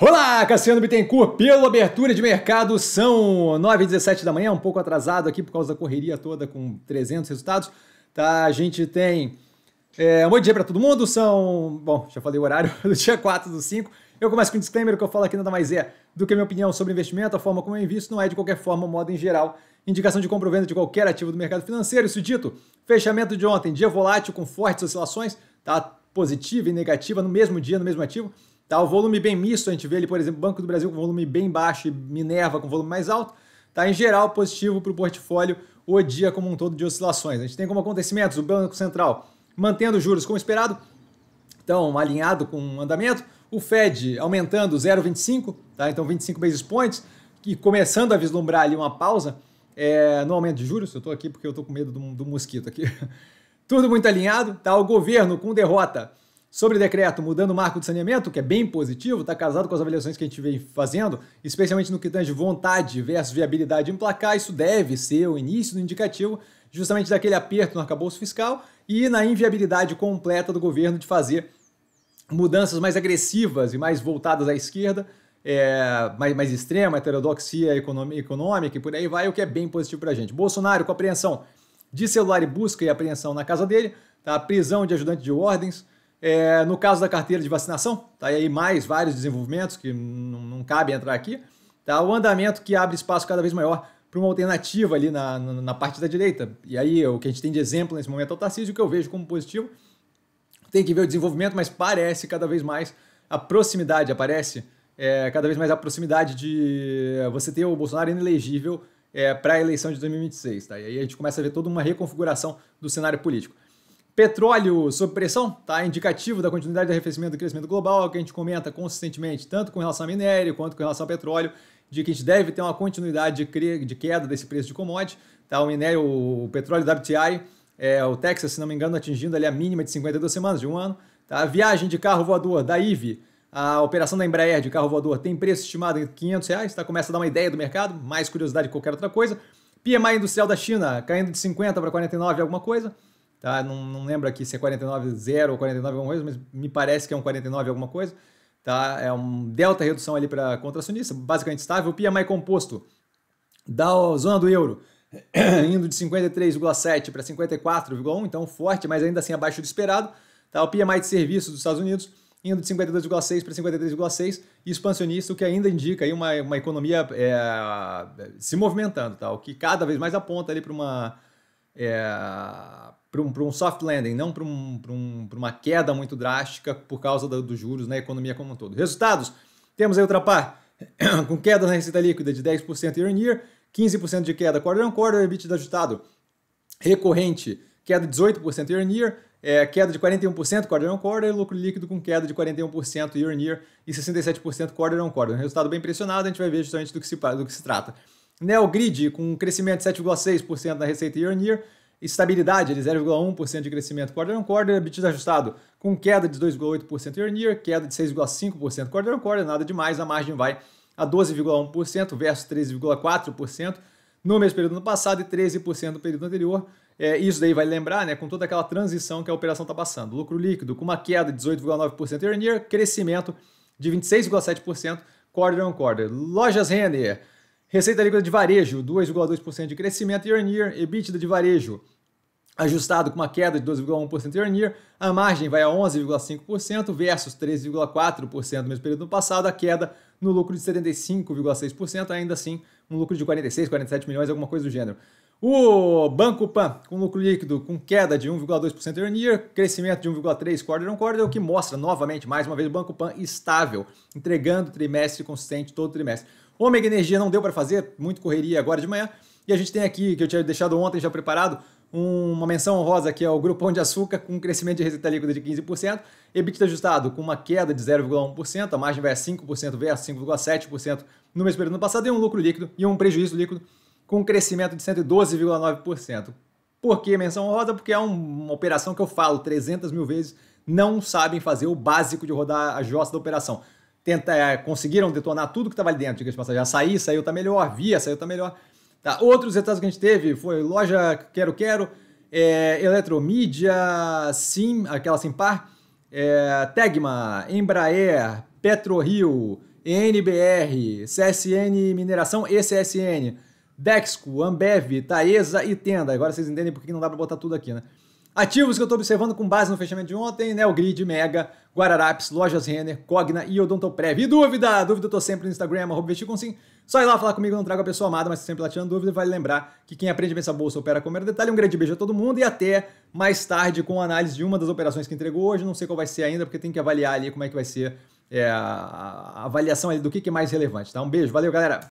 Olá, Cassiano Bittencourt, pelo Abertura de Mercado, são 9 h 17 da manhã, um pouco atrasado aqui por causa da correria toda com 300 resultados, tá? A gente tem é, um bom dia para todo mundo, são, bom, já falei o horário, do dia 4 do 5. Eu começo com um disclaimer, o que eu falo aqui nada mais é do que a minha opinião sobre investimento, a forma como eu invisto não é de qualquer forma, modo em geral, indicação de compra ou venda de qualquer ativo do mercado financeiro, isso dito, fechamento de ontem, dia volátil com fortes oscilações, tá? Positiva e negativa no mesmo dia, no mesmo ativo, Tá? O volume bem misto, a gente vê ali, por exemplo, Banco do Brasil com volume bem baixo e Minerva com volume mais alto. Tá? Em geral, positivo para o portfólio o dia como um todo de oscilações. A gente tem como acontecimentos o Banco Central mantendo juros como esperado, então alinhado com o andamento, o Fed aumentando 0,25, tá? então 25 basis points, e começando a vislumbrar ali uma pausa é, no aumento de juros. Eu estou aqui porque eu estou com medo do, do mosquito aqui. Tudo muito alinhado, tá? O governo com derrota sobre decreto mudando o marco de saneamento, que é bem positivo, está casado com as avaliações que a gente vem fazendo, especialmente no que tange vontade versus viabilidade em placar, isso deve ser o início do indicativo justamente daquele aperto no arcabouço fiscal e na inviabilidade completa do governo de fazer mudanças mais agressivas e mais voltadas à esquerda, é, mais, mais extrema, heterodoxia econômica e por aí vai, o que é bem positivo para a gente. Bolsonaro com apreensão de celular e busca e apreensão na casa dele, tá? prisão de ajudante de ordens, é, no caso da carteira de vacinação, tá aí mais vários desenvolvimentos que não, não cabe entrar aqui. Tá? O andamento que abre espaço cada vez maior para uma alternativa ali na, na, na, parte da direita. E aí, o que a gente tem de exemplo nesse momento é o Tarcísio, que eu vejo como positivo. Tem que ver o desenvolvimento, mas parece cada vez mais a proximidade, aparece é, cada vez mais a proximidade de você ter o Bolsonaro inelegível é, para a eleição de 2026. Tá? E aí a gente começa a ver toda uma reconfiguração do cenário político. Petróleo sob pressão, tá? Indicativo da continuidade do arrefecimento do crescimento global, que a gente comenta consistentemente, tanto com relação a minério quanto com relação a petróleo, de que a gente deve ter uma continuidade de queda desse preço de commodity, tá? O minério, o petróleo WTI, é, o Texas, se não me engano, atingindo ali a mínima de 52 semanas, de um ano, tá? A viagem de carro voador da IVE, a operação da Embraer de carro voador tem preço estimado em 500 reais, tá? Começa a dar uma ideia do mercado, mais curiosidade que qualquer outra coisa. PMI industrial da China caindo de 50 para 49 alguma coisa tá? Não, não lembro aqui se é 49,0 ou 49 alguma coisa, mas me parece que é um 49 alguma coisa, tá? É um delta redução ali para contracionista, basicamente estável, o PMI composto da zona do euro, indo de 53,7 para 54,1, então forte, mas ainda assim abaixo do esperado, tá? O PMI de serviços dos Estados Unidos indo de 52,6 para 53,6 e expansionista, o que ainda indica aí uma, uma economia é, se movimentando, tá? o que cada vez mais aponta ali para uma, é, para um, um, soft landing, não para um, um, uma queda muito drástica por causa do, dos juros na economia como um todo. Resultados: temos aí Ultrapar com queda na receita líquida de 10% year on year, 15% de queda quarter on quarter, EBITDA ajustado recorrente, queda de 18% year on year, é, queda de 41% quarter on quarter, lucro líquido com queda de 41% year on year e 67% quarter on quarter. Um resultado bem pressionado, a gente vai ver justamente do que se, do que se trata. Neogrid, com um crescimento de 7,6% na receita year on year, estabilidade de 0,1% de crescimento quarter on quarter, EBITDA ajustado com queda de 2,8% year on year, queda de 6,5% quarter on quarter, nada demais, a margem vai a 12,1% versus 13,4% no mesmo período do ano passado e 13% no período anterior. É, isso daí vai lembrar, né, com toda aquela transição que a operação está passando. Lucro líquido com uma queda de 18,9% year on year, crescimento de 26,7% quarter on quarter. Lojas Renner Receita líquida de varejo, 2,2% de crescimento year on year. EBITDA de varejo, ajustado com uma queda de 12,1% year on year. A margem vai a 11,5% versus 13,4% no mesmo período do passado. A queda no lucro de 75,6%, ainda assim um lucro de 46, 47 milhões, alguma coisa do gênero. O Banco Pan, com lucro líquido com queda de 1,2% year on year, crescimento de 1,3% quarter on quarter, o que mostra novamente, mais uma vez, o Banco Pan estável, entregando trimestre consistente todo trimestre. Ômega Energia não deu para fazer, muito correria agora de manhã. E a gente tem aqui, que eu tinha deixado ontem já preparado, uma menção honrosa que é o Grupão de Açúcar, com crescimento de receita líquida de 15%, EBITDA ajustado com uma queda de 0,1%, a margem vai a 5% versus 5,7% no mesmo período do passado, e um lucro líquido e um prejuízo líquido com um crescimento de 112,9%. Por que menção honrosa? Porque é uma operação que eu falo 300 mil vezes, não sabem fazer o básico de rodar a jossa da operação tenta, é, conseguiram detonar tudo que estava ali dentro, diga-se passagem. Açaí saiu, tá melhor, via saiu, tá melhor. Tá. Outros resultados que a gente teve foi loja Quero Quero, é, Eletromídia, Sim, aquela Simpar, é, Tegma, Embraer, PetroRio, NBR, CSN Mineração e CSN, Dexco, Ambev, Taesa e Tenda. Agora vocês entendem por que não dá para botar tudo aqui, né? Ativos que eu estou observando com base no fechamento de ontem, né? O Grid Mega, Guararapes, Lojas Renner, Cogna e Odontoprev. E dúvida? Dúvida eu tô sempre no Instagram, arroba sim. Só ir lá falar comigo, eu não trago a pessoa amada, mas sempre lá tirando dúvida. Vale lembrar que quem aprende a pensar bolsa opera com o mero detalhe. Um grande beijo a todo mundo e até mais tarde com a análise de uma das operações que entregou hoje. Não sei qual vai ser ainda, porque tem que avaliar ali como é que vai ser é, a avaliação do que, que é mais relevante. Tá? Um beijo, valeu, galera!